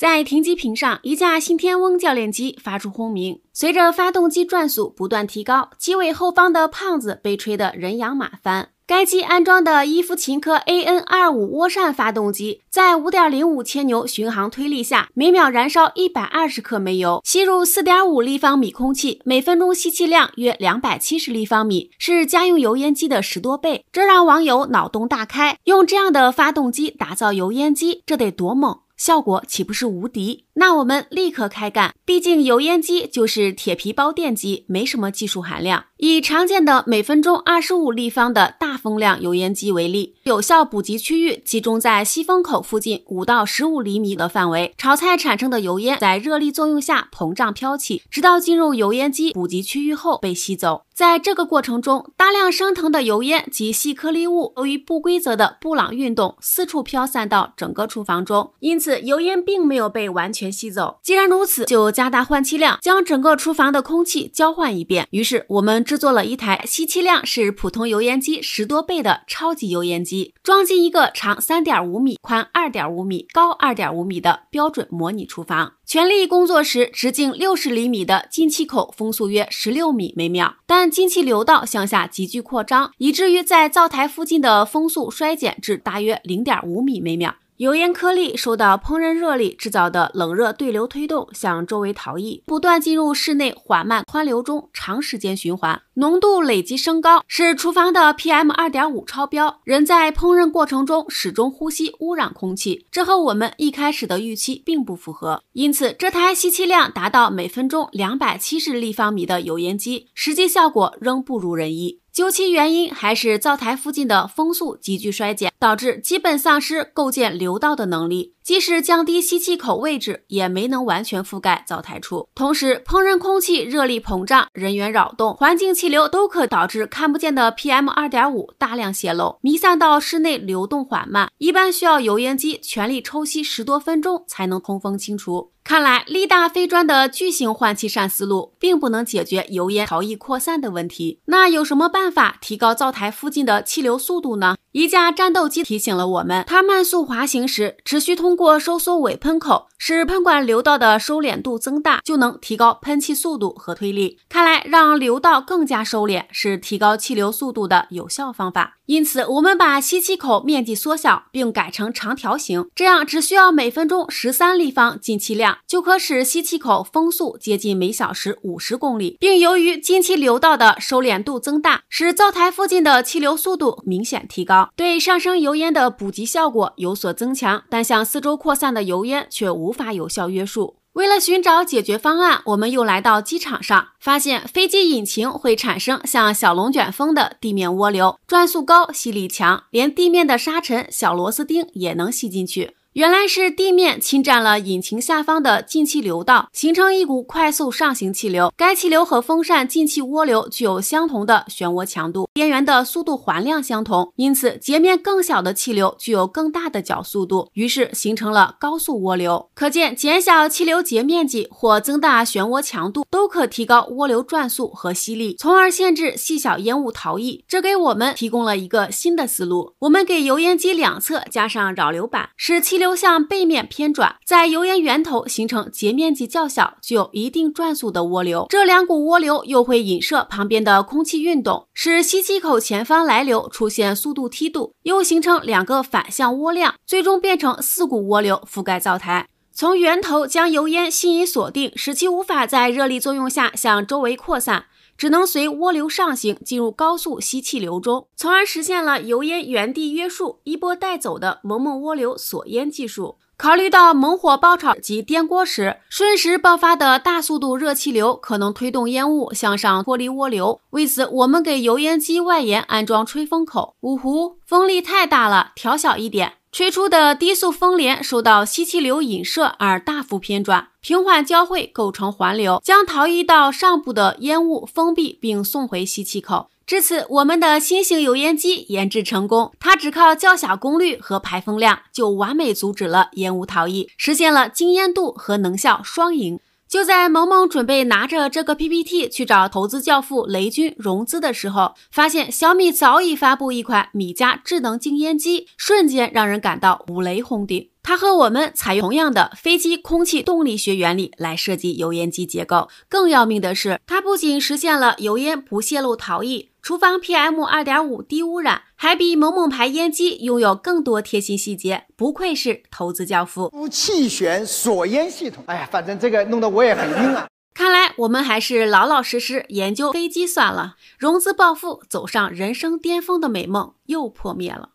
在停机坪上，一架新天翁教练机发出轰鸣，随着发动机转速不断提高，机尾后方的胖子被吹得人仰马翻。该机安装的伊夫琴科 AN-25 涡扇发动机，在5.05千牛巡航推力下，每秒燃烧120克煤油，吸入4.5立方米空气，每分钟吸气量约270立方米，是家用油烟机的十多倍。这让网友脑洞大开，用这样的发动机打造油烟机，这得多猛！效果岂不是无敌？那我们立刻开干。毕竟油烟机就是铁皮包电机，没什么技术含量。以常见的每分钟二十五立方的大风量油烟机为例，有效补给区域集中在吸风口附近五到十五厘米的范围。炒菜产生的油烟在热力作用下膨胀飘起，直到进入油烟机补给区域后被吸走。在这个过程中，大量升腾的油烟及细颗粒物由于不规则的布朗运动四处飘散到整个厨房中，因此。油烟并没有被完全吸走。既然如此，就加大换气量，将整个厨房的空气交换一遍。于是我们制作了一台吸气量是普通油烟机十多倍的超级油烟机，装进一个长三点五米、宽二点五米、高二点五米的标准模拟厨房。全力工作时，直径六十厘米的进气口风速约十六米每秒，但进气流道向下急剧扩张，以至于在灶台附近的风速衰减至大约零点五米每秒。油烟颗粒受到烹饪热力制造的冷热对流推动，向周围逃逸，不断进入室内缓慢湍流中，长时间循环，浓度累积升高，使厨房的 PM 二点五超标。人在烹饪过程中始终呼吸污染空气，这和我们一开始的预期并不符合，因此这台吸气量达到每分钟两百七十立方米的油烟机，实际效果仍不如人意。究其原因，还是灶台附近的风速急剧衰减，导致基本丧失构建流道的能力。即使降低吸气口位置，也没能完全覆盖灶台处。同时，烹饪空气热力膨胀、人员扰动、环境气流都可导致看不见的 PM2.5 大量泄漏，弥散到室内流动缓慢，一般需要油烟机全力抽吸十多分钟才能通风清除。看来力大飞砖的巨型换气扇思路并不能解决油烟逃逸扩散的问题。那有什么办法提高灶台附近的气流速度呢？一架战斗机提醒了我们，它慢速滑行时，只需通过收缩尾喷口，使喷管流道的收敛度增大，就能提高喷气速度和推力。看来让流道更加收敛是提高气流速度的有效方法。因此，我们把吸气口面积缩小，并改成长条形，这样只需要每分钟十三立方进气量。就可使吸气口风速接近每小时五十公里，并由于进气流道的收敛度增大，使灶台附近的气流速度明显提高，对上升油烟的捕集效果有所增强，但向四周扩散的油烟却无法有效约束。为了寻找解决方案，我们又来到机场上，发现飞机引擎会产生像小龙卷风的地面涡流，转速高，吸力强，连地面的沙尘、小螺丝钉也能吸进去。原来是地面侵占了引擎下方的进气流道，形成一股快速上行气流。该气流和风扇进气涡流具有相同的漩涡强度，边缘的速度环量相同，因此截面更小的气流具有更大的角速度，于是形成了高速涡流。可见，减小气流截面积或增大漩涡强度，都可提高涡流转速和吸力，从而限制细小烟雾逃逸。这给我们提供了一个新的思路：我们给油烟机两侧加上扰流板，使气流向背面偏转，在油烟源头形成截面积较小、具有一定转速的涡流。这两股涡流又会引射旁边的空气运动，使吸气口前方来流出现速度梯度，又形成两个反向涡量，最终变成四股涡流覆盖灶台。从源头将油烟吸引锁定，使其无法在热力作用下向周围扩散，只能随涡流上行进入高速吸气流中，从而实现了油烟原地约束一波带走的“萌萌涡流锁烟”技术。考虑到猛火爆炒及颠锅时瞬时爆发的大速度热气流可能推动烟雾向上脱离涡流，为此我们给油烟机外沿安装吹风口。五湖，风力太大了，调小一点。吹出的低速风帘受到吸气流引射而大幅偏转，平缓交汇构成环流，将逃逸到上部的烟雾封闭并送回吸气口。至此，我们的新型油烟机研制成功，它只靠较小功率和排风量就完美阻止了烟雾逃逸，实现了经烟度和能效双赢。就在萌萌准备拿着这个 PPT 去找投资教父雷军融资的时候，发现小米早已发布一款米家智能净烟机，瞬间让人感到五雷轰顶。它和我们采用同样的飞机空气动力学原理来设计油烟机结构，更要命的是，它不仅实现了油烟不泄露逃逸。厨房 PM 二点五低污染，还比某某牌烟机拥有更多贴心细节，不愧是投资教父。气旋锁烟系统，哎呀，反正这个弄得我也很晕啊。看来我们还是老老实实研究飞机算了。融资暴富、走上人生巅峰的美梦又破灭了。